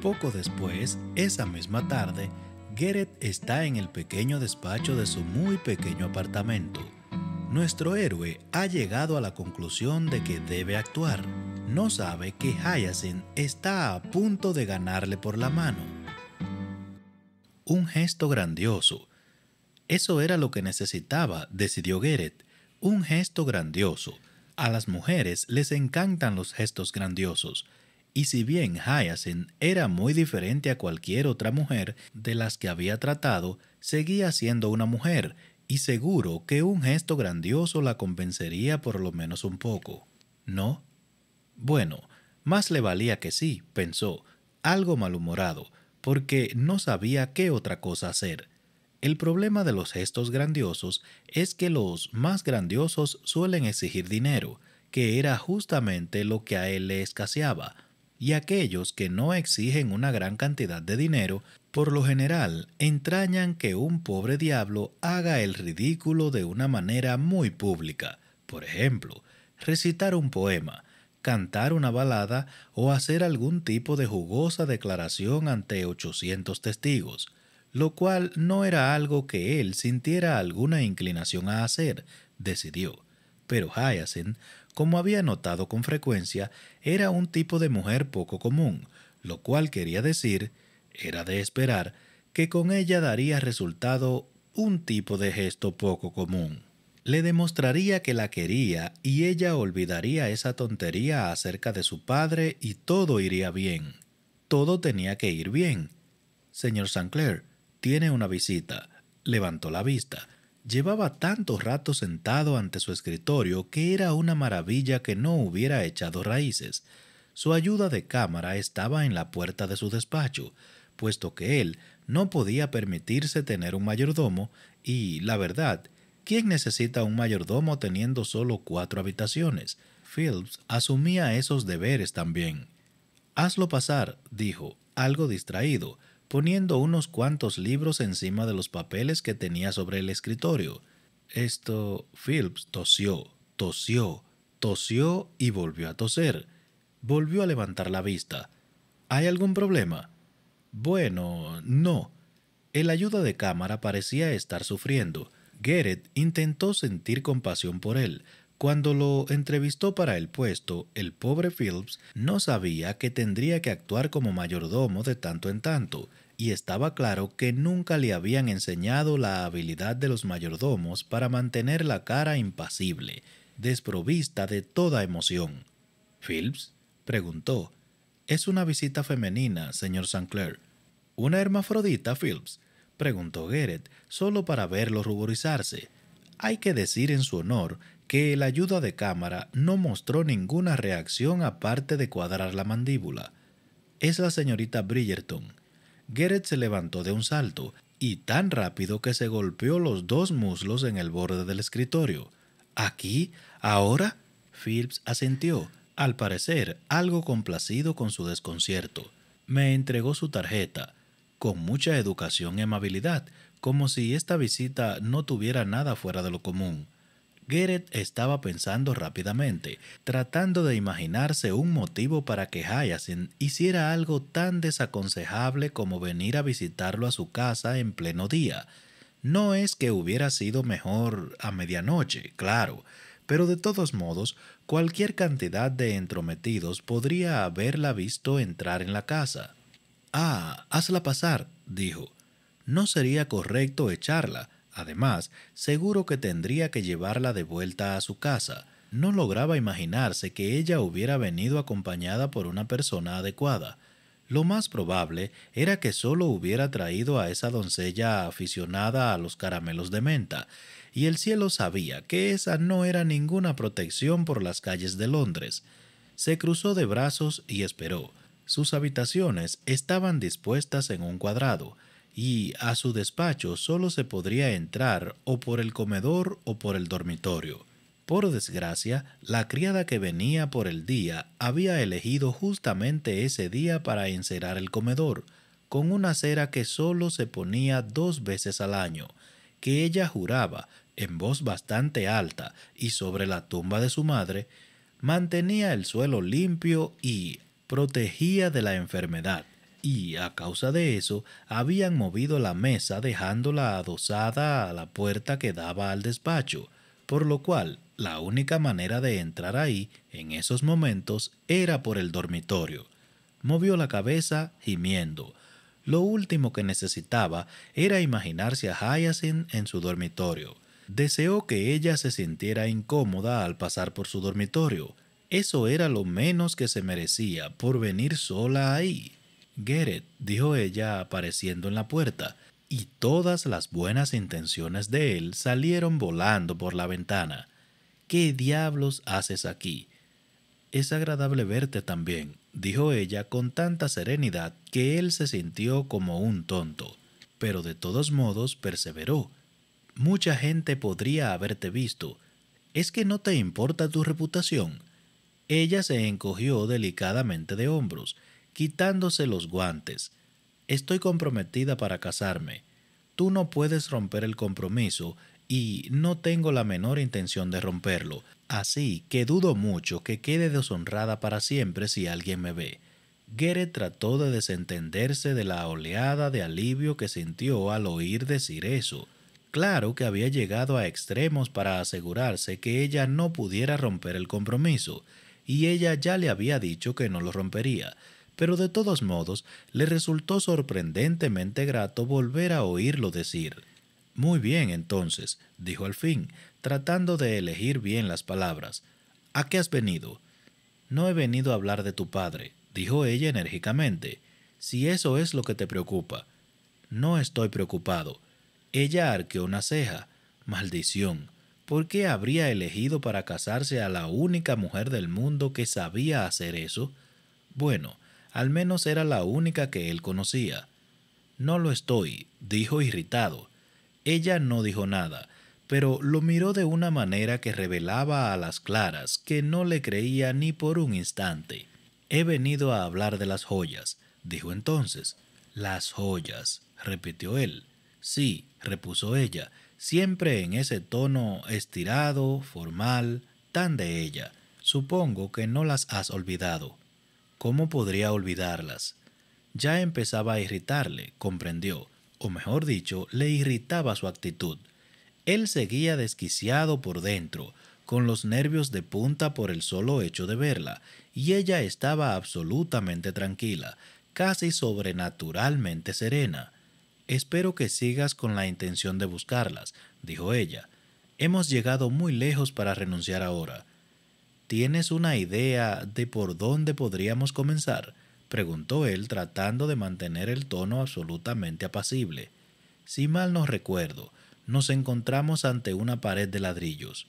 Poco después, esa misma tarde, Gerrit está en el pequeño despacho de su muy pequeño apartamento. Nuestro héroe ha llegado a la conclusión de que debe actuar. No sabe que Hyacinth está a punto de ganarle por la mano. Un gesto grandioso, eso era lo que necesitaba, decidió Geret, un gesto grandioso. A las mujeres les encantan los gestos grandiosos, y si bien Hyacinth era muy diferente a cualquier otra mujer de las que había tratado, seguía siendo una mujer, y seguro que un gesto grandioso la convencería por lo menos un poco. ¿No? Bueno, más le valía que sí, pensó, algo malhumorado, porque no sabía qué otra cosa hacer. El problema de los gestos grandiosos es que los más grandiosos suelen exigir dinero, que era justamente lo que a él le escaseaba, y aquellos que no exigen una gran cantidad de dinero, por lo general, entrañan que un pobre diablo haga el ridículo de una manera muy pública, por ejemplo, recitar un poema, cantar una balada o hacer algún tipo de jugosa declaración ante 800 testigos lo cual no era algo que él sintiera alguna inclinación a hacer, decidió. Pero Hyacinth, como había notado con frecuencia, era un tipo de mujer poco común, lo cual quería decir, era de esperar, que con ella daría resultado un tipo de gesto poco común. Le demostraría que la quería y ella olvidaría esa tontería acerca de su padre y todo iría bien. Todo tenía que ir bien. Señor Sinclair... Tiene una visita. Levantó la vista. Llevaba tanto rato sentado ante su escritorio que era una maravilla que no hubiera echado raíces. Su ayuda de cámara estaba en la puerta de su despacho, puesto que él no podía permitirse tener un mayordomo y, la verdad, ¿quién necesita un mayordomo teniendo solo cuatro habitaciones? Phillips asumía esos deberes también. Hazlo pasar, dijo, algo distraído, poniendo unos cuantos libros encima de los papeles que tenía sobre el escritorio. Esto, Phillips tosió, tosió, tosió y volvió a toser. Volvió a levantar la vista. ¿Hay algún problema? Bueno, no. El ayuda de cámara parecía estar sufriendo. Garrett intentó sentir compasión por él. Cuando lo entrevistó para el puesto, el pobre Phillips no sabía que tendría que actuar como mayordomo de tanto en tanto y estaba claro que nunca le habían enseñado la habilidad de los mayordomos para mantener la cara impasible, desprovista de toda emoción. Phillips preguntó, ¿Es una visita femenina, señor Clair. ¿Una hermafrodita, Phillips? preguntó Garrett, solo para verlo ruborizarse. Hay que decir en su honor que el ayuda de cámara no mostró ninguna reacción aparte de cuadrar la mandíbula. Es la señorita Bridgerton, Garrett se levantó de un salto, y tan rápido que se golpeó los dos muslos en el borde del escritorio. ¿Aquí? ¿Ahora? Phillips asintió, al parecer algo complacido con su desconcierto. Me entregó su tarjeta, con mucha educación y amabilidad, como si esta visita no tuviera nada fuera de lo común. Gareth estaba pensando rápidamente, tratando de imaginarse un motivo para que Hyacinth hiciera algo tan desaconsejable como venir a visitarlo a su casa en pleno día. No es que hubiera sido mejor a medianoche, claro, pero de todos modos, cualquier cantidad de entrometidos podría haberla visto entrar en la casa. Ah, hazla pasar, dijo. No sería correcto echarla, Además, seguro que tendría que llevarla de vuelta a su casa. No lograba imaginarse que ella hubiera venido acompañada por una persona adecuada. Lo más probable era que solo hubiera traído a esa doncella aficionada a los caramelos de menta, y el cielo sabía que esa no era ninguna protección por las calles de Londres. Se cruzó de brazos y esperó. Sus habitaciones estaban dispuestas en un cuadrado, y a su despacho solo se podría entrar o por el comedor o por el dormitorio. Por desgracia, la criada que venía por el día había elegido justamente ese día para encerar el comedor, con una cera que solo se ponía dos veces al año, que ella juraba, en voz bastante alta y sobre la tumba de su madre, mantenía el suelo limpio y protegía de la enfermedad y, a causa de eso, habían movido la mesa dejándola adosada a la puerta que daba al despacho, por lo cual la única manera de entrar ahí, en esos momentos, era por el dormitorio. Movió la cabeza, gimiendo. Lo último que necesitaba era imaginarse a Hyacinth en su dormitorio. Deseó que ella se sintiera incómoda al pasar por su dormitorio. Eso era lo menos que se merecía por venir sola ahí. «Geret», dijo ella apareciendo en la puerta, y todas las buenas intenciones de él salieron volando por la ventana. ¿Qué diablos haces aquí? Es agradable verte también, dijo ella con tanta serenidad que él se sintió como un tonto, pero de todos modos perseveró. Mucha gente podría haberte visto. ¿Es que no te importa tu reputación? Ella se encogió delicadamente de hombros, quitándose los guantes. Estoy comprometida para casarme. Tú no puedes romper el compromiso y no tengo la menor intención de romperlo, así que dudo mucho que quede deshonrada para siempre si alguien me ve. Gere trató de desentenderse de la oleada de alivio que sintió al oír decir eso. Claro que había llegado a extremos para asegurarse que ella no pudiera romper el compromiso, y ella ya le había dicho que no lo rompería, pero de todos modos le resultó sorprendentemente grato volver a oírlo decir. Muy bien, entonces, dijo al fin, tratando de elegir bien las palabras. ¿A qué has venido? No he venido a hablar de tu padre, dijo ella enérgicamente. Si eso es lo que te preocupa. No estoy preocupado. Ella arqueó una ceja. Maldición. ¿Por qué habría elegido para casarse a la única mujer del mundo que sabía hacer eso? Bueno, al menos era la única que él conocía. No lo estoy, dijo irritado. Ella no dijo nada, pero lo miró de una manera que revelaba a las claras que no le creía ni por un instante. He venido a hablar de las joyas, dijo entonces. Las joyas, repitió él. Sí, repuso ella, siempre en ese tono estirado, formal, tan de ella. Supongo que no las has olvidado. ¿Cómo podría olvidarlas? Ya empezaba a irritarle, comprendió, o mejor dicho, le irritaba su actitud. Él seguía desquiciado por dentro, con los nervios de punta por el solo hecho de verla, y ella estaba absolutamente tranquila, casi sobrenaturalmente serena. Espero que sigas con la intención de buscarlas, dijo ella. Hemos llegado muy lejos para renunciar ahora. ¿Tienes una idea de por dónde podríamos comenzar? preguntó él tratando de mantener el tono absolutamente apacible. Si mal no recuerdo, nos encontramos ante una pared de ladrillos.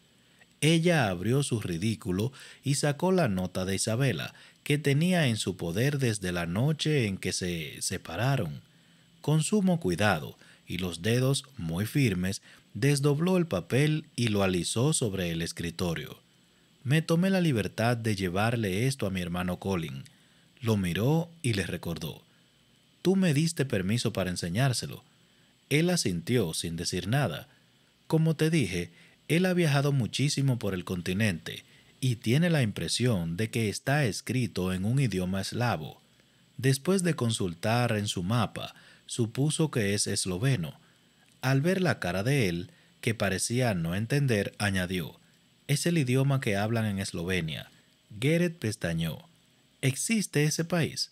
Ella abrió su ridículo y sacó la nota de Isabela, que tenía en su poder desde la noche en que se separaron. Con sumo cuidado y los dedos muy firmes, desdobló el papel y lo alisó sobre el escritorio me tomé la libertad de llevarle esto a mi hermano Colin. Lo miró y le recordó. Tú me diste permiso para enseñárselo. Él asintió sin decir nada. Como te dije, él ha viajado muchísimo por el continente y tiene la impresión de que está escrito en un idioma eslavo. Después de consultar en su mapa, supuso que es esloveno. Al ver la cara de él, que parecía no entender, añadió, es el idioma que hablan en Eslovenia. Geret pestañó. ¿Existe ese país?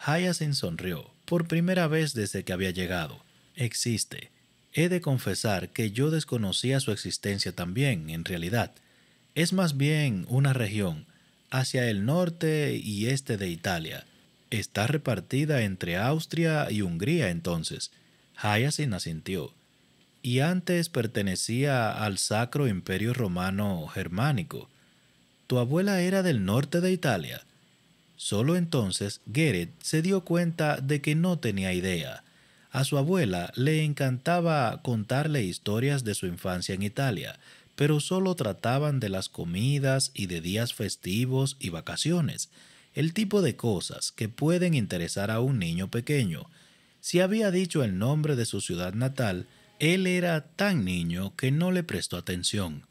Hyacinth sonrió, por primera vez desde que había llegado. Existe. He de confesar que yo desconocía su existencia también, en realidad. Es más bien una región, hacia el norte y este de Italia. Está repartida entre Austria y Hungría entonces. Hyacinth asintió y antes pertenecía al Sacro Imperio Romano Germánico. Tu abuela era del norte de Italia. Solo entonces Geret se dio cuenta de que no tenía idea. A su abuela le encantaba contarle historias de su infancia en Italia, pero solo trataban de las comidas y de días festivos y vacaciones, el tipo de cosas que pueden interesar a un niño pequeño. Si había dicho el nombre de su ciudad natal, él era tan niño que no le prestó atención.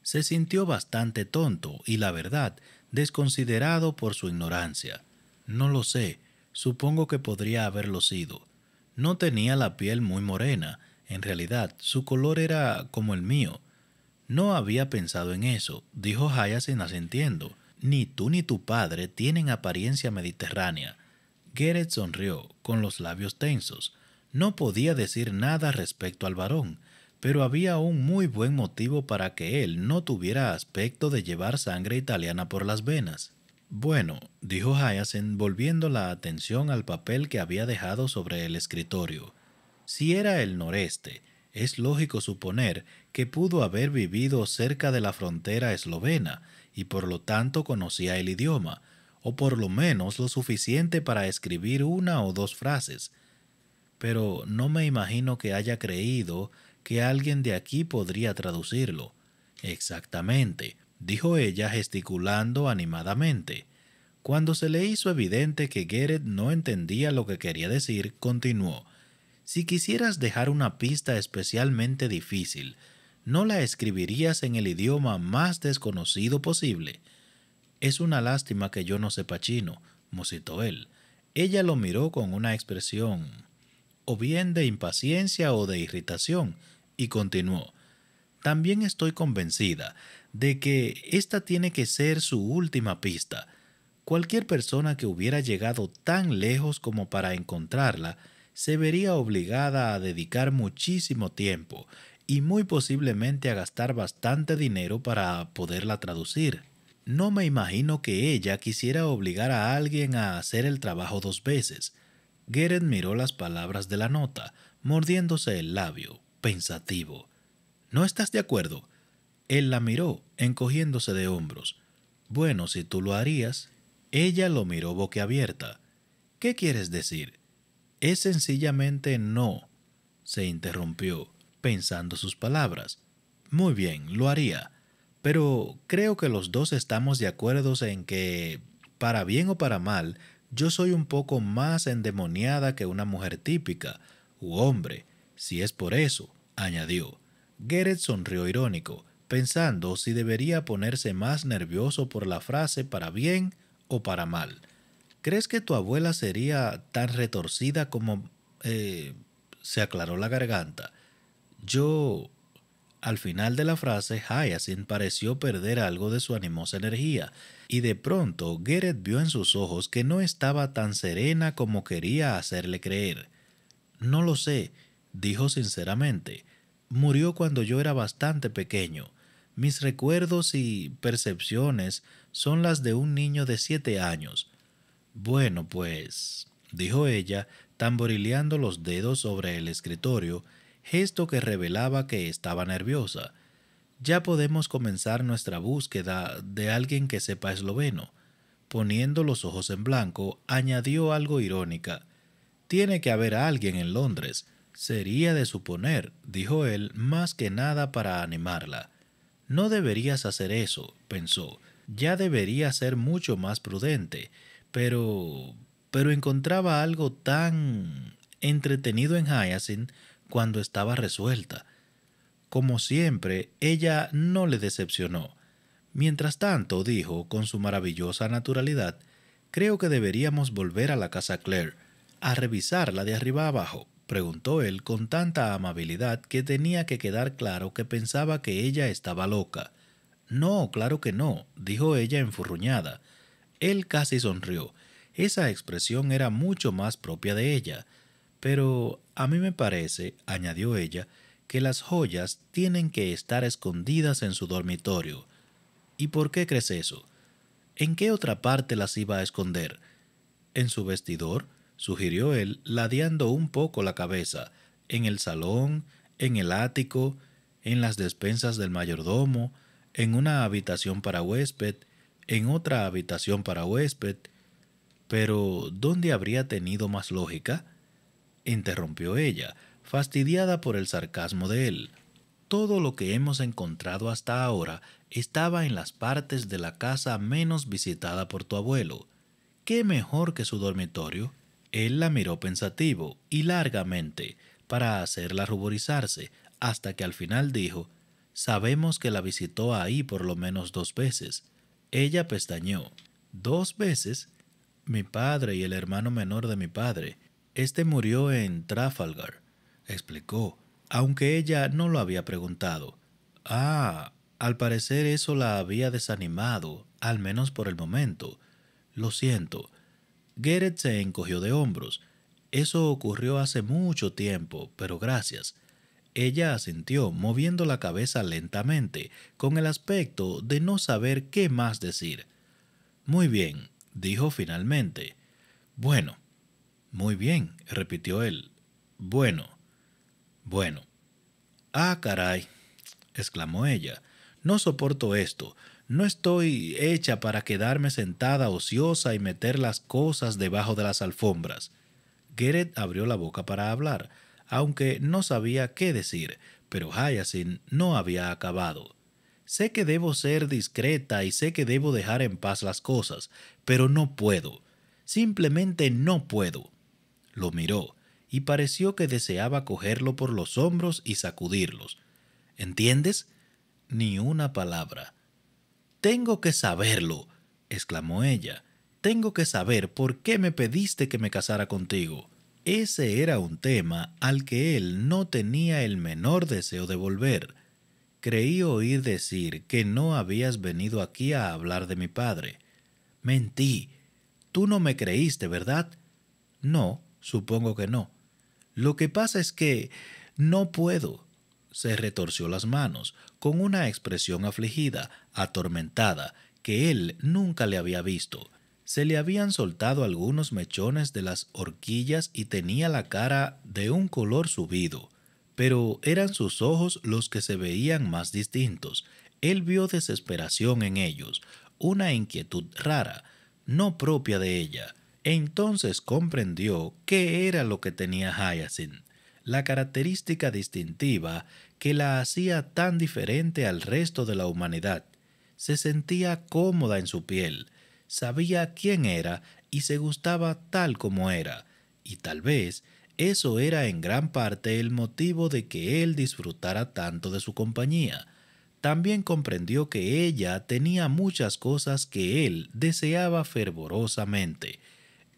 Se sintió bastante tonto y, la verdad, desconsiderado por su ignorancia. No lo sé, supongo que podría haberlo sido. No tenía la piel muy morena, en realidad su color era como el mío. No había pensado en eso, dijo Hyacinth asintiendo. Ni tú ni tu padre tienen apariencia mediterránea. Gered sonrió, con los labios tensos. No podía decir nada respecto al varón, pero había un muy buen motivo para que él no tuviera aspecto de llevar sangre italiana por las venas. Bueno, dijo Hyacinth volviendo la atención al papel que había dejado sobre el escritorio. Si era el noreste, es lógico suponer que pudo haber vivido cerca de la frontera eslovena y por lo tanto conocía el idioma, o por lo menos lo suficiente para escribir una o dos frases, pero no me imagino que haya creído que alguien de aquí podría traducirlo. Exactamente, dijo ella gesticulando animadamente. Cuando se le hizo evidente que Garrett no entendía lo que quería decir, continuó. Si quisieras dejar una pista especialmente difícil, no la escribirías en el idioma más desconocido posible. Es una lástima que yo no sepa chino, musitó él. Ella lo miró con una expresión o bien de impaciencia o de irritación, y continuó, también estoy convencida de que esta tiene que ser su última pista. Cualquier persona que hubiera llegado tan lejos como para encontrarla se vería obligada a dedicar muchísimo tiempo y muy posiblemente a gastar bastante dinero para poderla traducir. No me imagino que ella quisiera obligar a alguien a hacer el trabajo dos veces. Geren miró las palabras de la nota, mordiéndose el labio, pensativo. ¿No estás de acuerdo? Él la miró, encogiéndose de hombros. Bueno, si tú lo harías. Ella lo miró boquiabierta. ¿Qué quieres decir? Es sencillamente no, se interrumpió, pensando sus palabras. Muy bien, lo haría. Pero creo que los dos estamos de acuerdo en que, para bien o para mal, yo soy un poco más endemoniada que una mujer típica, u hombre, si es por eso, añadió. Gered sonrió irónico, pensando si debería ponerse más nervioso por la frase para bien o para mal. ¿Crees que tu abuela sería tan retorcida como... Eh, se aclaró la garganta. Yo... Al final de la frase, Hyacinth pareció perder algo de su animosa energía, y de pronto Garrett vio en sus ojos que no estaba tan serena como quería hacerle creer. No lo sé, dijo sinceramente. Murió cuando yo era bastante pequeño. Mis recuerdos y percepciones son las de un niño de siete años. Bueno, pues, dijo ella, tamborileando los dedos sobre el escritorio, gesto que revelaba que estaba nerviosa. Ya podemos comenzar nuestra búsqueda de alguien que sepa esloveno. Poniendo los ojos en blanco, añadió algo irónica. Tiene que haber alguien en Londres. Sería de suponer, dijo él, más que nada para animarla. No deberías hacer eso, pensó. Ya debería ser mucho más prudente. Pero... pero encontraba algo tan entretenido en Hyacinth cuando estaba resuelta. Como siempre, ella no le decepcionó. Mientras tanto, dijo con su maravillosa naturalidad, creo que deberíamos volver a la casa Claire, a revisarla de arriba abajo, preguntó él con tanta amabilidad que tenía que quedar claro que pensaba que ella estaba loca. No, claro que no, dijo ella enfurruñada. Él casi sonrió. Esa expresión era mucho más propia de ella. Pero a mí me parece, añadió ella, que las joyas tienen que estar escondidas en su dormitorio. ¿Y por qué crees eso? ¿En qué otra parte las iba a esconder? En su vestidor, sugirió él, ladeando un poco la cabeza, en el salón, en el ático, en las despensas del mayordomo, en una habitación para huésped, en otra habitación para huésped. Pero, ¿dónde habría tenido más lógica? interrumpió ella, fastidiada por el sarcasmo de él. Todo lo que hemos encontrado hasta ahora estaba en las partes de la casa menos visitada por tu abuelo. ¿Qué mejor que su dormitorio? Él la miró pensativo y largamente, para hacerla ruborizarse, hasta que al final dijo, Sabemos que la visitó ahí por lo menos dos veces. Ella pestañó. ¿Dos veces? Mi padre y el hermano menor de mi padre. Este murió en Trafalgar, explicó, aunque ella no lo había preguntado. Ah, al parecer eso la había desanimado, al menos por el momento. Lo siento. Garrett se encogió de hombros. Eso ocurrió hace mucho tiempo, pero gracias. Ella asintió, moviendo la cabeza lentamente, con el aspecto de no saber qué más decir. Muy bien, dijo finalmente. Bueno, muy bien, repitió él. Bueno, bueno. Ah, caray, exclamó ella. No soporto esto. No estoy hecha para quedarme sentada ociosa y meter las cosas debajo de las alfombras. Garrett abrió la boca para hablar, aunque no sabía qué decir, pero Hyacinth no había acabado. Sé que debo ser discreta y sé que debo dejar en paz las cosas, pero no puedo. Simplemente no puedo lo miró y pareció que deseaba cogerlo por los hombros y sacudirlos. ¿Entiendes? Ni una palabra. Tengo que saberlo, exclamó ella. Tengo que saber por qué me pediste que me casara contigo. Ese era un tema al que él no tenía el menor deseo de volver. Creí oír decir que no habías venido aquí a hablar de mi padre. Mentí. Tú no me creíste, ¿verdad? No, Supongo que no. Lo que pasa es que no puedo. Se retorció las manos, con una expresión afligida, atormentada, que él nunca le había visto. Se le habían soltado algunos mechones de las horquillas y tenía la cara de un color subido, pero eran sus ojos los que se veían más distintos. Él vio desesperación en ellos, una inquietud rara, no propia de ella. Entonces comprendió qué era lo que tenía Hyacinth, la característica distintiva que la hacía tan diferente al resto de la humanidad. Se sentía cómoda en su piel, sabía quién era y se gustaba tal como era, y tal vez eso era en gran parte el motivo de que él disfrutara tanto de su compañía. También comprendió que ella tenía muchas cosas que él deseaba fervorosamente,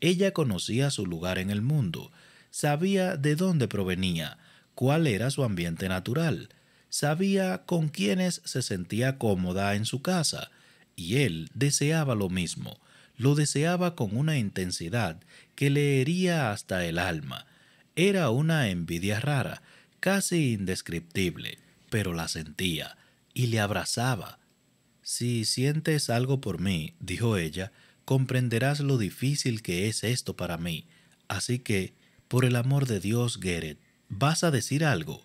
ella conocía su lugar en el mundo, sabía de dónde provenía, cuál era su ambiente natural, sabía con quienes se sentía cómoda en su casa, y él deseaba lo mismo, lo deseaba con una intensidad que le hería hasta el alma. Era una envidia rara, casi indescriptible, pero la sentía y le abrazaba. Si sientes algo por mí, dijo ella, comprenderás lo difícil que es esto para mí. Así que, por el amor de Dios, Gered, vas a decir algo.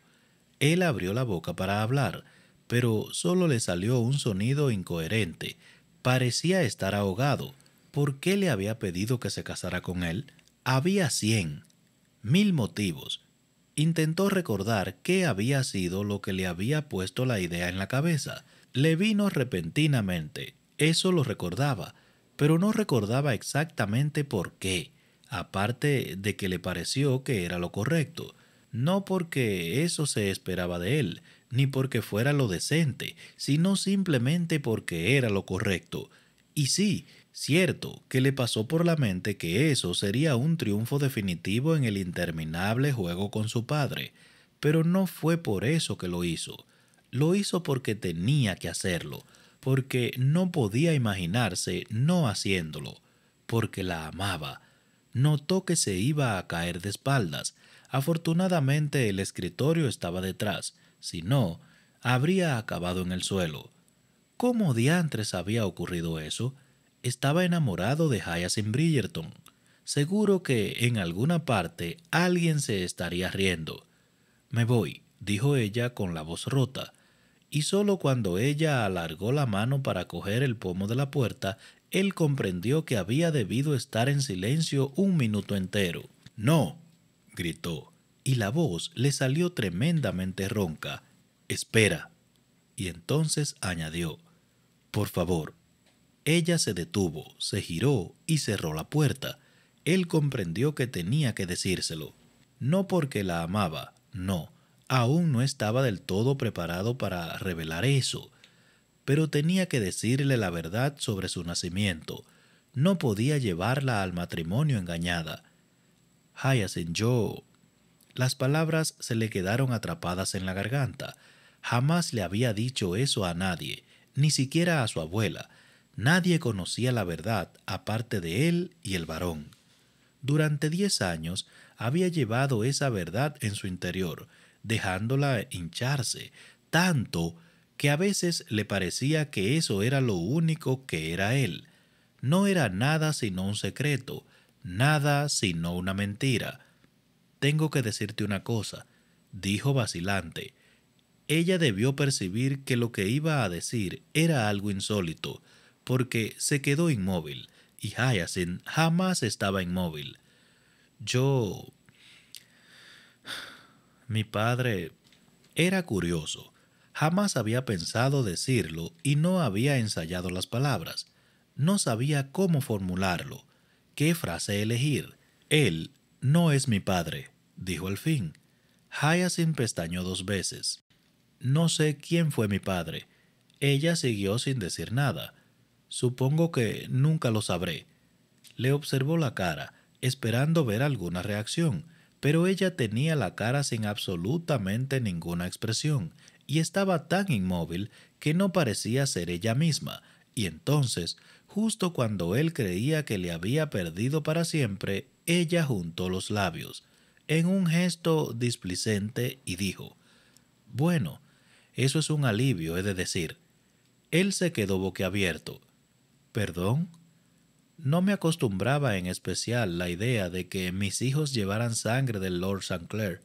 Él abrió la boca para hablar, pero solo le salió un sonido incoherente. Parecía estar ahogado. ¿Por qué le había pedido que se casara con él? Había cien, mil motivos. Intentó recordar qué había sido lo que le había puesto la idea en la cabeza. Le vino repentinamente. Eso lo recordaba, pero no recordaba exactamente por qué, aparte de que le pareció que era lo correcto, no porque eso se esperaba de él, ni porque fuera lo decente, sino simplemente porque era lo correcto. Y sí, cierto que le pasó por la mente que eso sería un triunfo definitivo en el interminable juego con su padre, pero no fue por eso que lo hizo. Lo hizo porque tenía que hacerlo, porque no podía imaginarse no haciéndolo, porque la amaba. Notó que se iba a caer de espaldas. Afortunadamente el escritorio estaba detrás, si no, habría acabado en el suelo. ¿Cómo diantres había ocurrido eso? Estaba enamorado de Hyacinth Bridgerton. Seguro que en alguna parte alguien se estaría riendo. Me voy, dijo ella con la voz rota y solo cuando ella alargó la mano para coger el pomo de la puerta, él comprendió que había debido estar en silencio un minuto entero. No, gritó, y la voz le salió tremendamente ronca. Espera. Y entonces añadió, Por favor. Ella se detuvo, se giró y cerró la puerta. Él comprendió que tenía que decírselo. No porque la amaba, no, Aún no estaba del todo preparado para revelar eso, pero tenía que decirle la verdad sobre su nacimiento. No podía llevarla al matrimonio engañada. en yo... Las palabras se le quedaron atrapadas en la garganta. Jamás le había dicho eso a nadie, ni siquiera a su abuela. Nadie conocía la verdad aparte de él y el varón. Durante diez años había llevado esa verdad en su interior, dejándola hincharse, tanto que a veces le parecía que eso era lo único que era él. No era nada sino un secreto, nada sino una mentira. Tengo que decirte una cosa, dijo vacilante. Ella debió percibir que lo que iba a decir era algo insólito, porque se quedó inmóvil, y Hyacinth jamás estaba inmóvil. Yo... Mi padre era curioso. Jamás había pensado decirlo y no había ensayado las palabras. No sabía cómo formularlo, qué frase elegir. Él no es mi padre, dijo al fin. sin pestañó dos veces. No sé quién fue mi padre. Ella siguió sin decir nada. Supongo que nunca lo sabré. Le observó la cara, esperando ver alguna reacción pero ella tenía la cara sin absolutamente ninguna expresión y estaba tan inmóvil que no parecía ser ella misma, y entonces, justo cuando él creía que le había perdido para siempre, ella juntó los labios, en un gesto displicente, y dijo, Bueno, eso es un alivio, he de decir. Él se quedó boquiabierto. ¿Perdón? No me acostumbraba en especial la idea de que mis hijos llevaran sangre del Lord St. Clair.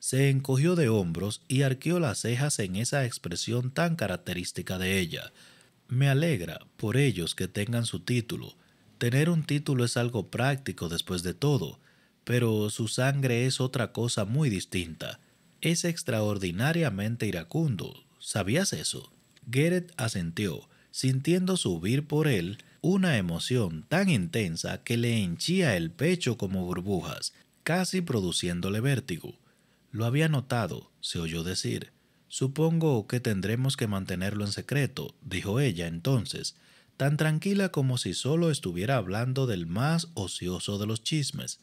Se encogió de hombros y arqueó las cejas en esa expresión tan característica de ella. Me alegra por ellos que tengan su título. Tener un título es algo práctico después de todo, pero su sangre es otra cosa muy distinta. Es extraordinariamente iracundo. ¿Sabías eso? Garrett asintió, sintiendo subir por él una emoción tan intensa que le henchía el pecho como burbujas, casi produciéndole vértigo. Lo había notado, se oyó decir. Supongo que tendremos que mantenerlo en secreto, dijo ella entonces, tan tranquila como si solo estuviera hablando del más ocioso de los chismes.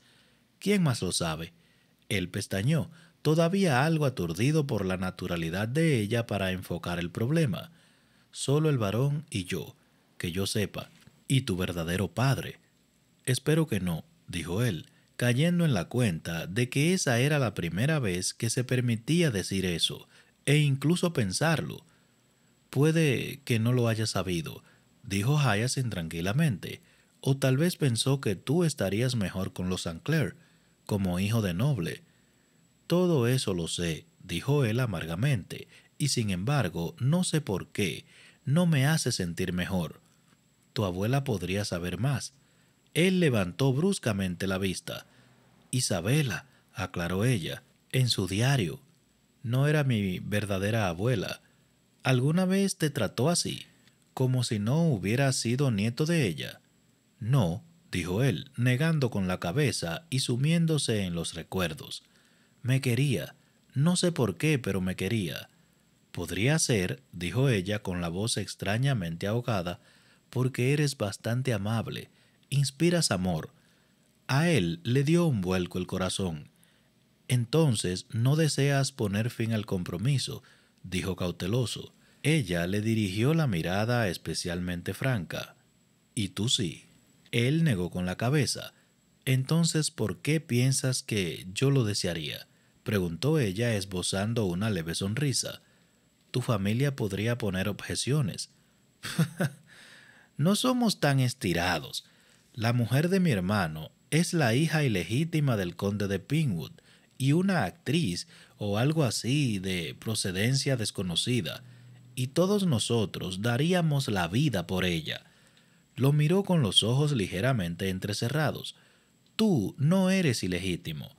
¿Quién más lo sabe? Él pestañó, todavía algo aturdido por la naturalidad de ella para enfocar el problema. Solo el varón y yo, que yo sepa, y tu verdadero padre. Espero que no, dijo él, cayendo en la cuenta de que esa era la primera vez que se permitía decir eso, e incluso pensarlo. Puede que no lo haya sabido, dijo Hayas tranquilamente, o tal vez pensó que tú estarías mejor con los Sinclair, como hijo de noble. Todo eso lo sé, dijo él amargamente, y sin embargo, no sé por qué, no me hace sentir mejor. Tu abuela podría saber más. Él levantó bruscamente la vista. Isabela, aclaró ella, en su diario. No era mi verdadera abuela. ¿Alguna vez te trató así? Como si no hubiera sido nieto de ella. No, dijo él, negando con la cabeza y sumiéndose en los recuerdos. Me quería. No sé por qué, pero me quería. Podría ser, dijo ella con la voz extrañamente ahogada, porque eres bastante amable, inspiras amor. A él le dio un vuelco el corazón. Entonces no deseas poner fin al compromiso, dijo cauteloso. Ella le dirigió la mirada especialmente franca. ¿Y tú sí? Él negó con la cabeza. Entonces, ¿por qué piensas que yo lo desearía? preguntó ella esbozando una leve sonrisa. Tu familia podría poner objeciones. No somos tan estirados. La mujer de mi hermano es la hija ilegítima del conde de Pinwood y una actriz o algo así de procedencia desconocida, y todos nosotros daríamos la vida por ella. Lo miró con los ojos ligeramente entrecerrados. Tú no eres ilegítimo.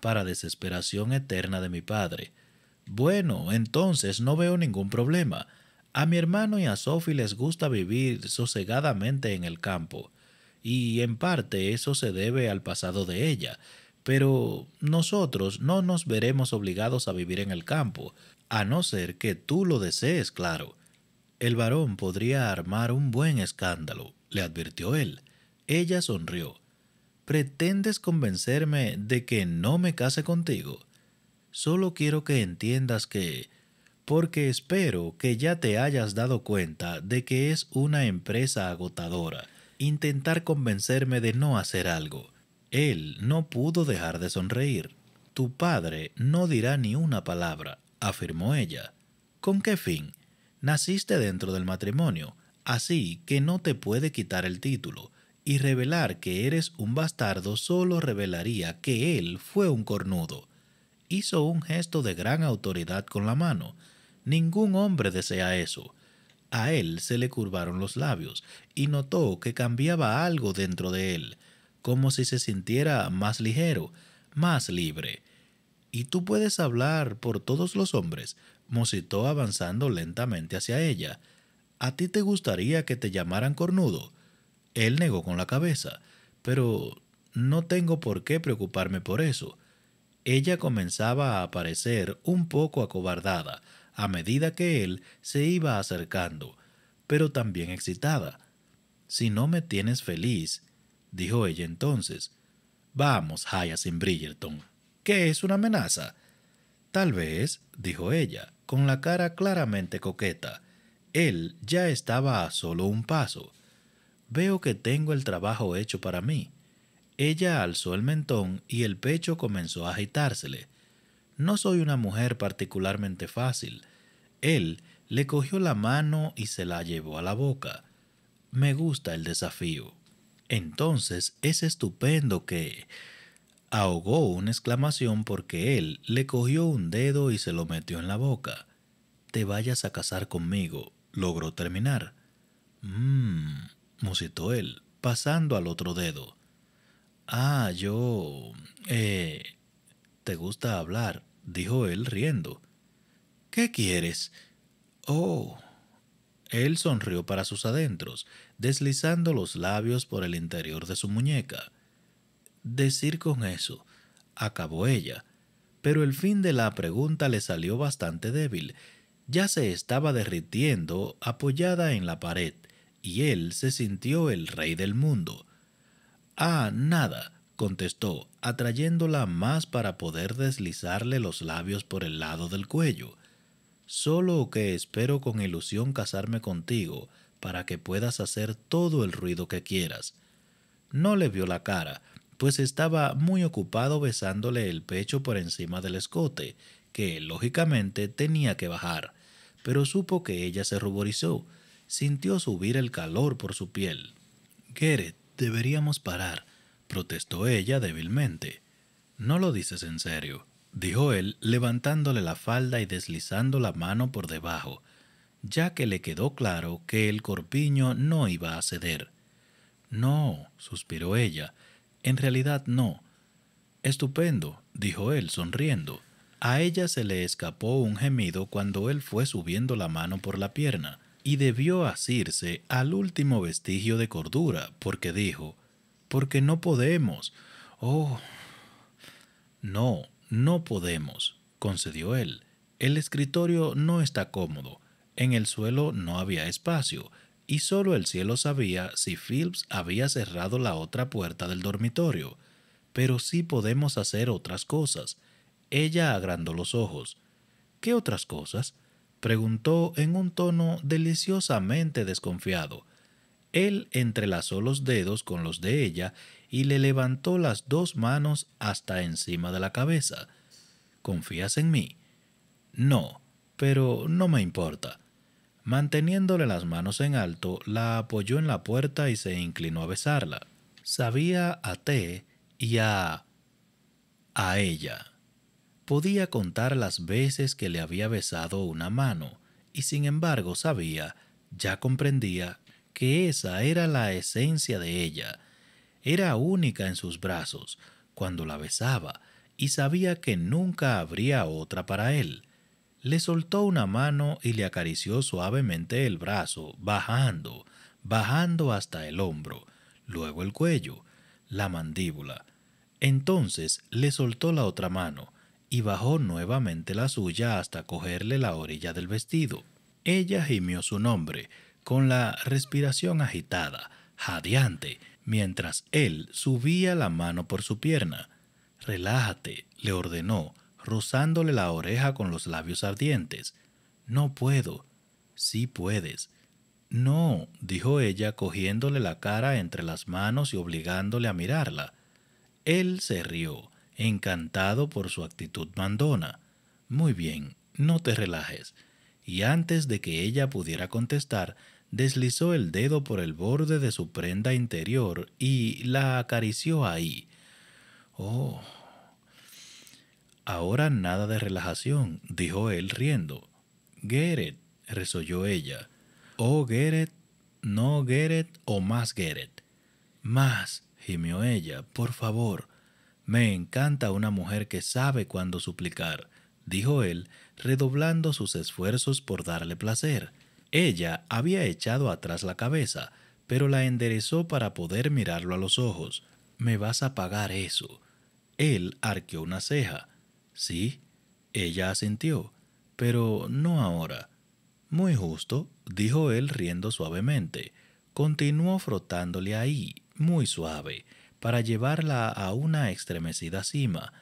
Para desesperación eterna de mi padre. Bueno, entonces no veo ningún problema. A mi hermano y a Sophie les gusta vivir sosegadamente en el campo, y en parte eso se debe al pasado de ella, pero nosotros no nos veremos obligados a vivir en el campo, a no ser que tú lo desees, claro. El varón podría armar un buen escándalo, le advirtió él. Ella sonrió. ¿Pretendes convencerme de que no me case contigo? Solo quiero que entiendas que porque espero que ya te hayas dado cuenta de que es una empresa agotadora intentar convencerme de no hacer algo. Él no pudo dejar de sonreír. Tu padre no dirá ni una palabra, afirmó ella. ¿Con qué fin? Naciste dentro del matrimonio, así que no te puede quitar el título, y revelar que eres un bastardo solo revelaría que él fue un cornudo. Hizo un gesto de gran autoridad con la mano, Ningún hombre desea eso. A él se le curvaron los labios y notó que cambiaba algo dentro de él, como si se sintiera más ligero, más libre. ¿Y tú puedes hablar por todos los hombres? musitó avanzando lentamente hacia ella. ¿A ti te gustaría que te llamaran cornudo? Él negó con la cabeza, pero no tengo por qué preocuparme por eso. Ella comenzaba a parecer un poco acobardada, a medida que él se iba acercando, pero también excitada. Si no me tienes feliz, dijo ella entonces. Vamos, Hyacinth Bridgerton. ¿Qué es una amenaza? Tal vez, dijo ella, con la cara claramente coqueta. Él ya estaba a solo un paso. Veo que tengo el trabajo hecho para mí. Ella alzó el mentón y el pecho comenzó a agitársele. No soy una mujer particularmente fácil. Él le cogió la mano y se la llevó a la boca. Me gusta el desafío. Entonces es estupendo que... ahogó una exclamación porque él le cogió un dedo y se lo metió en la boca. Te vayas a casar conmigo, logró terminar. Mmm, musitó él, pasando al otro dedo. Ah, yo... Eh... ¿Te gusta hablar? dijo él riendo. ¿Qué quieres? Oh. Él sonrió para sus adentros, deslizando los labios por el interior de su muñeca. Decir con eso, acabó ella, pero el fin de la pregunta le salió bastante débil. Ya se estaba derritiendo apoyada en la pared, y él se sintió el rey del mundo. Ah, nada, contestó, atrayéndola más para poder deslizarle los labios por el lado del cuello. Solo que espero con ilusión casarme contigo para que puedas hacer todo el ruido que quieras. No le vio la cara, pues estaba muy ocupado besándole el pecho por encima del escote, que lógicamente tenía que bajar, pero supo que ella se ruborizó, sintió subir el calor por su piel. Gere, deberíamos parar, protestó ella débilmente. No lo dices en serio, dijo él, levantándole la falda y deslizando la mano por debajo, ya que le quedó claro que el corpiño no iba a ceder. No, suspiró ella, en realidad no. Estupendo, dijo él, sonriendo. A ella se le escapó un gemido cuando él fue subiendo la mano por la pierna, y debió asirse al último vestigio de cordura, porque dijo porque no podemos. Oh. No, no podemos, concedió él. El escritorio no está cómodo. En el suelo no había espacio, y solo el cielo sabía si Phillips había cerrado la otra puerta del dormitorio. Pero sí podemos hacer otras cosas. Ella agrandó los ojos. ¿Qué otras cosas? preguntó en un tono deliciosamente desconfiado. Él entrelazó los dedos con los de ella y le levantó las dos manos hasta encima de la cabeza. ¿Confías en mí? No, pero no me importa. Manteniéndole las manos en alto, la apoyó en la puerta y se inclinó a besarla. Sabía a T y a... a ella. Podía contar las veces que le había besado una mano, y sin embargo sabía, ya comprendía que esa era la esencia de ella. Era única en sus brazos cuando la besaba y sabía que nunca habría otra para él. Le soltó una mano y le acarició suavemente el brazo, bajando, bajando hasta el hombro, luego el cuello, la mandíbula. Entonces le soltó la otra mano y bajó nuevamente la suya hasta cogerle la orilla del vestido. Ella gimió su nombre, con la respiración agitada, jadeante, mientras él subía la mano por su pierna. Relájate, le ordenó, rozándole la oreja con los labios ardientes. No puedo. Sí puedes. No, dijo ella, cogiéndole la cara entre las manos y obligándole a mirarla. Él se rió, encantado por su actitud mandona. Muy bien, no te relajes. Y antes de que ella pudiera contestar, deslizó el dedo por el borde de su prenda interior y la acarició ahí. Oh. Ahora nada de relajación, dijo él riendo. Geret, resolló ella. Oh, Geret, no Geret o más Geret. Más, gimió ella, por favor. Me encanta una mujer que sabe cuándo suplicar, dijo él, redoblando sus esfuerzos por darle placer. Ella había echado atrás la cabeza, pero la enderezó para poder mirarlo a los ojos. Me vas a pagar eso. Él arqueó una ceja. Sí, ella asintió, pero no ahora. Muy justo, dijo él riendo suavemente. Continuó frotándole ahí, muy suave, para llevarla a una estremecida cima.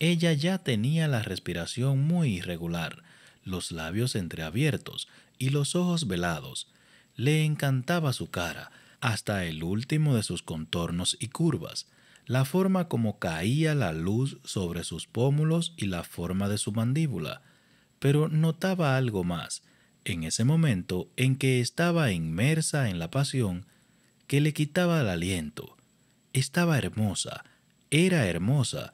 Ella ya tenía la respiración muy irregular, los labios entreabiertos, y los ojos velados. Le encantaba su cara, hasta el último de sus contornos y curvas, la forma como caía la luz sobre sus pómulos y la forma de su mandíbula. Pero notaba algo más, en ese momento en que estaba inmersa en la pasión, que le quitaba el aliento. Estaba hermosa, era hermosa,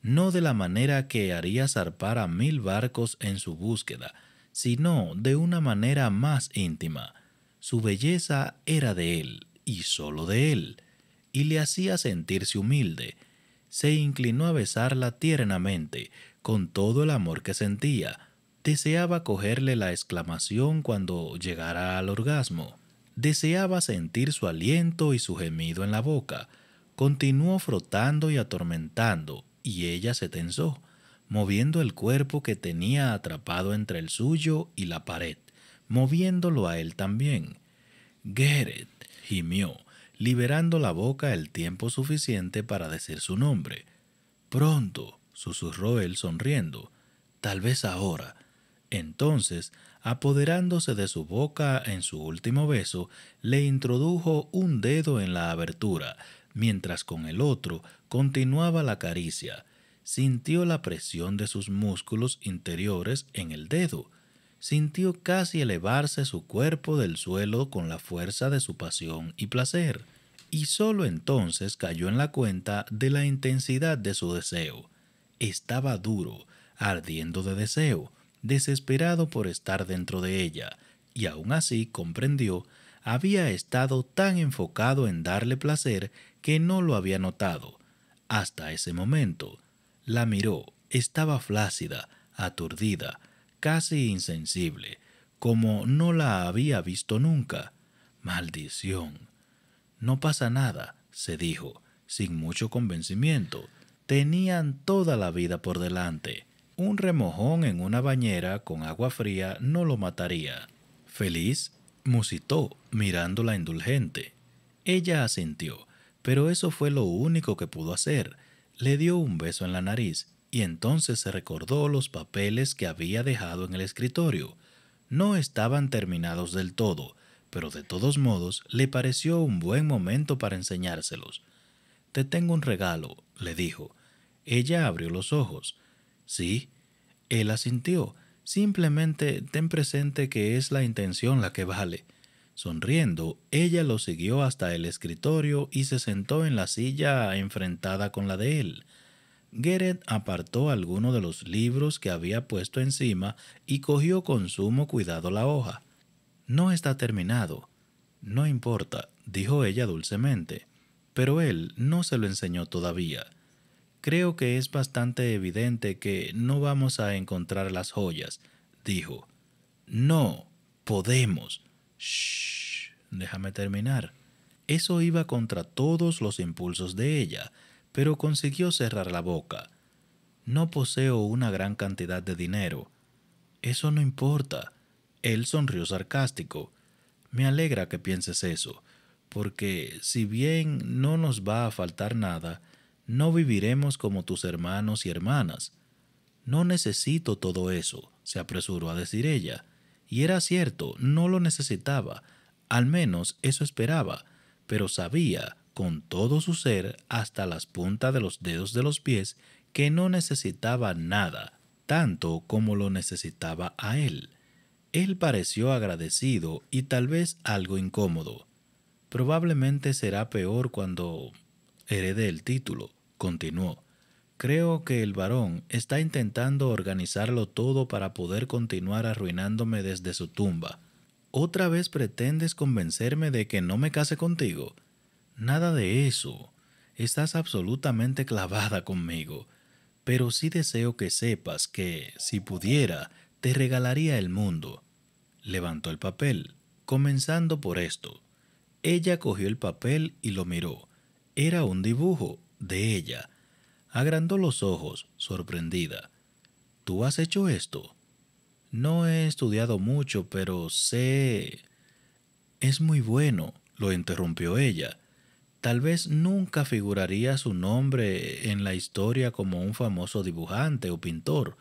no de la manera que haría zarpar a mil barcos en su búsqueda, sino de una manera más íntima. Su belleza era de él y sólo de él, y le hacía sentirse humilde. Se inclinó a besarla tiernamente, con todo el amor que sentía. Deseaba cogerle la exclamación cuando llegara al orgasmo. Deseaba sentir su aliento y su gemido en la boca. Continuó frotando y atormentando, y ella se tensó moviendo el cuerpo que tenía atrapado entre el suyo y la pared, moviéndolo a él también. Geret gimió, liberando la boca el tiempo suficiente para decir su nombre. Pronto, susurró él sonriendo, tal vez ahora. Entonces, apoderándose de su boca en su último beso, le introdujo un dedo en la abertura, mientras con el otro continuaba la caricia sintió la presión de sus músculos interiores en el dedo, sintió casi elevarse su cuerpo del suelo con la fuerza de su pasión y placer, y solo entonces cayó en la cuenta de la intensidad de su deseo. Estaba duro, ardiendo de deseo, desesperado por estar dentro de ella, y aún así comprendió había estado tan enfocado en darle placer que no lo había notado. Hasta ese momento, la miró. Estaba flácida, aturdida, casi insensible, como no la había visto nunca. Maldición. No pasa nada, se dijo, sin mucho convencimiento. Tenían toda la vida por delante. Un remojón en una bañera con agua fría no lo mataría. Feliz, musitó, mirándola indulgente. Ella asintió, pero eso fue lo único que pudo hacer le dio un beso en la nariz y entonces se recordó los papeles que había dejado en el escritorio. No estaban terminados del todo, pero de todos modos le pareció un buen momento para enseñárselos. Te tengo un regalo, le dijo. Ella abrió los ojos. Sí, él asintió. Simplemente ten presente que es la intención la que vale. Sonriendo, ella lo siguió hasta el escritorio y se sentó en la silla enfrentada con la de él. Gered apartó alguno de los libros que había puesto encima y cogió con sumo cuidado la hoja. No está terminado. No importa, dijo ella dulcemente, pero él no se lo enseñó todavía. Creo que es bastante evidente que no vamos a encontrar las joyas, dijo. No, podemos, Shh, déjame terminar. Eso iba contra todos los impulsos de ella, pero consiguió cerrar la boca. No poseo una gran cantidad de dinero. Eso no importa. Él sonrió sarcástico. Me alegra que pienses eso, porque si bien no nos va a faltar nada, no viviremos como tus hermanos y hermanas. No necesito todo eso, se apresuró a decir ella. Y era cierto, no lo necesitaba, al menos eso esperaba, pero sabía, con todo su ser, hasta las puntas de los dedos de los pies, que no necesitaba nada, tanto como lo necesitaba a él. Él pareció agradecido y tal vez algo incómodo. Probablemente será peor cuando herede el título, continuó. Creo que el varón está intentando organizarlo todo para poder continuar arruinándome desde su tumba. ¿Otra vez pretendes convencerme de que no me case contigo? Nada de eso. Estás absolutamente clavada conmigo. Pero sí deseo que sepas que, si pudiera, te regalaría el mundo. Levantó el papel, comenzando por esto. Ella cogió el papel y lo miró. Era un dibujo, de ella, agrandó los ojos, sorprendida. ¿Tú has hecho esto? No he estudiado mucho, pero sé... Es muy bueno, lo interrumpió ella. Tal vez nunca figuraría su nombre en la historia como un famoso dibujante o pintor,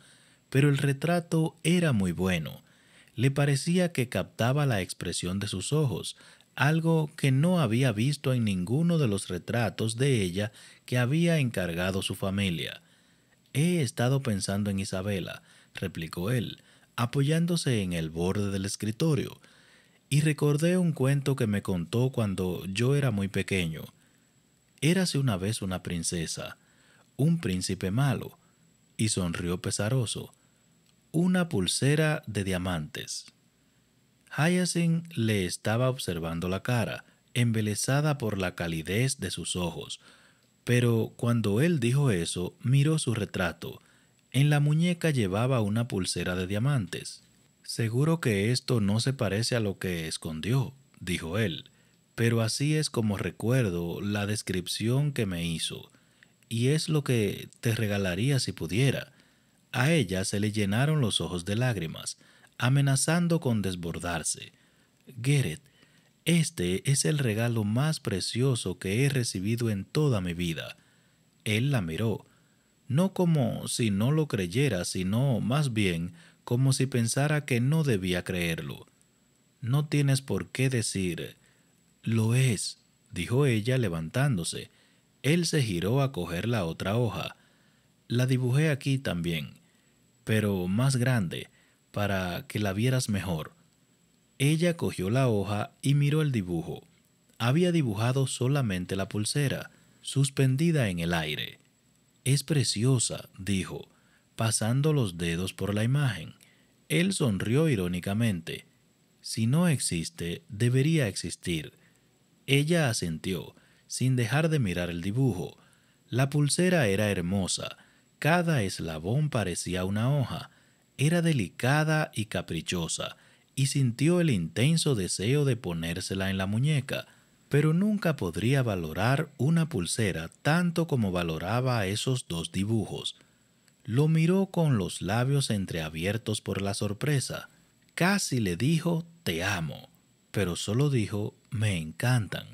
pero el retrato era muy bueno. Le parecía que captaba la expresión de sus ojos, algo que no había visto en ninguno de los retratos de ella que había encargado su familia. He estado pensando en Isabela, replicó él, apoyándose en el borde del escritorio, y recordé un cuento que me contó cuando yo era muy pequeño. Érase una vez una princesa, un príncipe malo, y sonrió pesaroso, una pulsera de diamantes. Hyacinth le estaba observando la cara, embelesada por la calidez de sus ojos. Pero cuando él dijo eso, miró su retrato. En la muñeca llevaba una pulsera de diamantes. Seguro que esto no se parece a lo que escondió, dijo él, pero así es como recuerdo la descripción que me hizo, y es lo que te regalaría si pudiera. A ella se le llenaron los ojos de lágrimas, amenazando con desbordarse. Geret, este es el regalo más precioso que he recibido en toda mi vida. Él la miró, no como si no lo creyera, sino más bien como si pensara que no debía creerlo. No tienes por qué decir lo es, dijo ella levantándose. Él se giró a coger la otra hoja. La dibujé aquí también, pero más grande, para que la vieras mejor. Ella cogió la hoja y miró el dibujo. Había dibujado solamente la pulsera, suspendida en el aire. Es preciosa, dijo, pasando los dedos por la imagen. Él sonrió irónicamente. Si no existe, debería existir. Ella asintió, sin dejar de mirar el dibujo. La pulsera era hermosa, cada eslabón parecía una hoja, era delicada y caprichosa, y sintió el intenso deseo de ponérsela en la muñeca, pero nunca podría valorar una pulsera tanto como valoraba esos dos dibujos. Lo miró con los labios entreabiertos por la sorpresa. Casi le dijo te amo, pero solo dijo me encantan.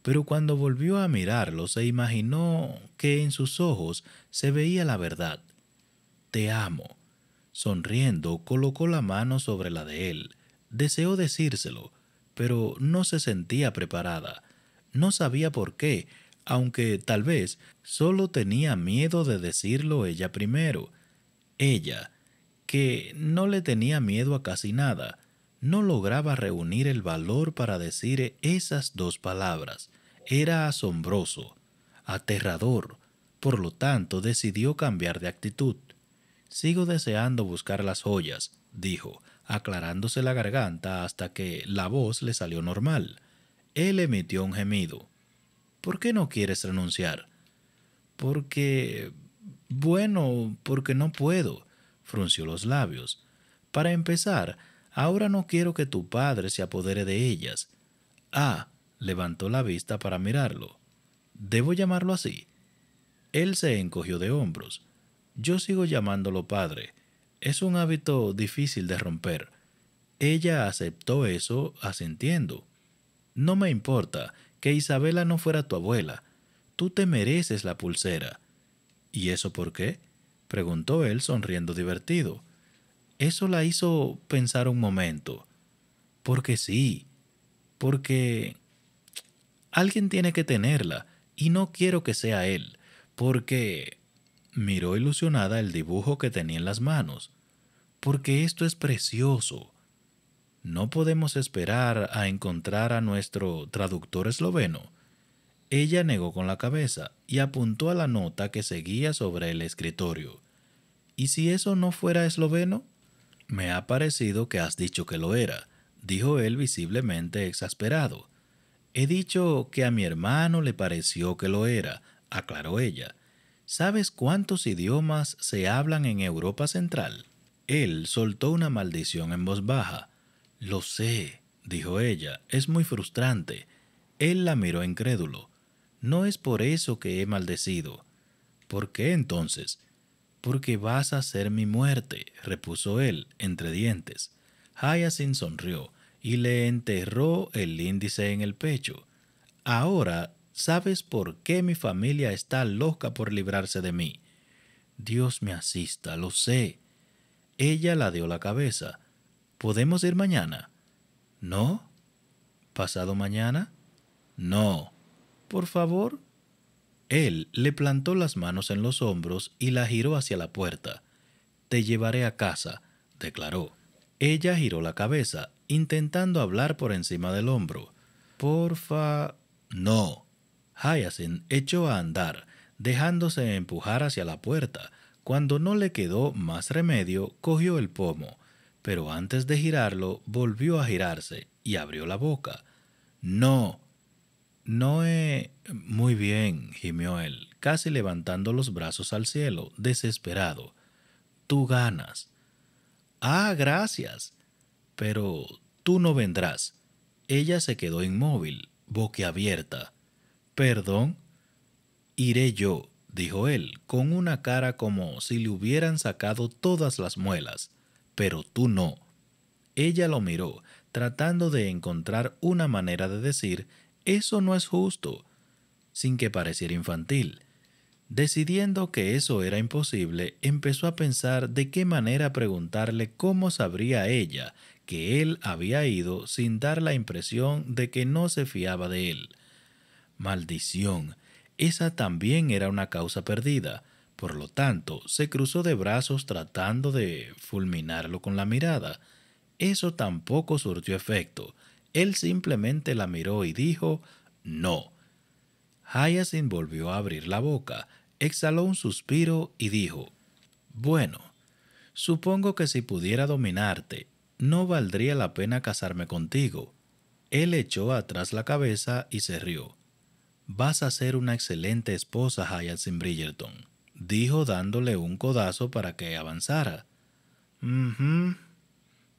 Pero cuando volvió a mirarlo se imaginó que en sus ojos se veía la verdad. Te amo Sonriendo, colocó la mano sobre la de él. Deseó decírselo, pero no se sentía preparada. No sabía por qué, aunque tal vez solo tenía miedo de decirlo ella primero. Ella, que no le tenía miedo a casi nada, no lograba reunir el valor para decir esas dos palabras. Era asombroso, aterrador, por lo tanto decidió cambiar de actitud. Sigo deseando buscar las joyas, dijo, aclarándose la garganta hasta que la voz le salió normal. Él emitió un gemido. ¿Por qué no quieres renunciar? Porque... Bueno, porque no puedo, frunció los labios. Para empezar, ahora no quiero que tu padre se apodere de ellas. Ah, levantó la vista para mirarlo. ¿Debo llamarlo así? Él se encogió de hombros. Yo sigo llamándolo padre. Es un hábito difícil de romper. Ella aceptó eso asintiendo. No me importa que Isabela no fuera tu abuela. Tú te mereces la pulsera. ¿Y eso por qué? preguntó él sonriendo divertido. Eso la hizo pensar un momento. Porque sí, porque... Alguien tiene que tenerla, y no quiero que sea él, porque miró ilusionada el dibujo que tenía en las manos, porque esto es precioso. No podemos esperar a encontrar a nuestro traductor esloveno. Ella negó con la cabeza y apuntó a la nota que seguía sobre el escritorio. ¿Y si eso no fuera esloveno? Me ha parecido que has dicho que lo era, dijo él visiblemente exasperado. He dicho que a mi hermano le pareció que lo era, aclaró ella. ¿Sabes cuántos idiomas se hablan en Europa Central? Él soltó una maldición en voz baja. Lo sé, dijo ella, es muy frustrante. Él la miró incrédulo. No es por eso que he maldecido. ¿Por qué entonces? Porque vas a ser mi muerte, repuso él, entre dientes. Hyacinth sonrió y le enterró el índice en el pecho. Ahora ¿Sabes por qué mi familia está loca por librarse de mí? Dios me asista, lo sé. Ella la dio la cabeza. ¿Podemos ir mañana? ¿No? ¿Pasado mañana? No. Por favor. Él le plantó las manos en los hombros y la giró hacia la puerta. Te llevaré a casa, declaró. Ella giró la cabeza, intentando hablar por encima del hombro. Porfa. No. Hyacinth echó a andar, dejándose empujar hacia la puerta. Cuando no le quedó más remedio, cogió el pomo, pero antes de girarlo volvió a girarse y abrió la boca. No. No he... Muy bien, gimió él, casi levantando los brazos al cielo, desesperado. Tú ganas. Ah, gracias. Pero tú no vendrás. Ella se quedó inmóvil, boquiabierta. Perdón, iré yo, dijo él, con una cara como si le hubieran sacado todas las muelas, pero tú no. Ella lo miró, tratando de encontrar una manera de decir, eso no es justo, sin que pareciera infantil. Decidiendo que eso era imposible, empezó a pensar de qué manera preguntarle cómo sabría ella que él había ido sin dar la impresión de que no se fiaba de él. Maldición. Esa también era una causa perdida. Por lo tanto, se cruzó de brazos tratando de fulminarlo con la mirada. Eso tampoco surtió efecto. Él simplemente la miró y dijo no. Hyacinth volvió a abrir la boca, exhaló un suspiro y dijo Bueno, supongo que si pudiera dominarte, no valdría la pena casarme contigo. Él echó atrás la cabeza y se rió. Vas a ser una excelente esposa, Hyacinth Bridgerton, dijo dándole un codazo para que avanzara. «Mhm».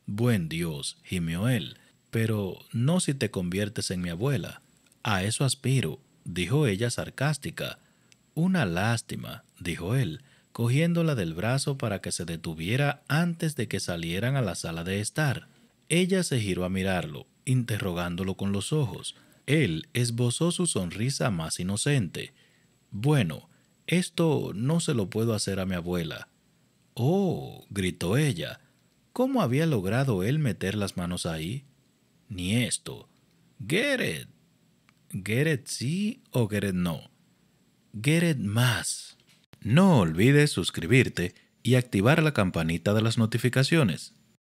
Buen Dios, gimió él, pero no si te conviertes en mi abuela. A eso aspiro, dijo ella sarcástica. Una lástima, dijo él, cogiéndola del brazo para que se detuviera antes de que salieran a la sala de estar. Ella se giró a mirarlo, interrogándolo con los ojos. Él esbozó su sonrisa más inocente. Bueno, esto no se lo puedo hacer a mi abuela. Oh, gritó ella. ¿Cómo había logrado él meter las manos ahí? Ni esto. Gered. Gered sí o Gered no. Gered más. No olvides suscribirte y activar la campanita de las notificaciones.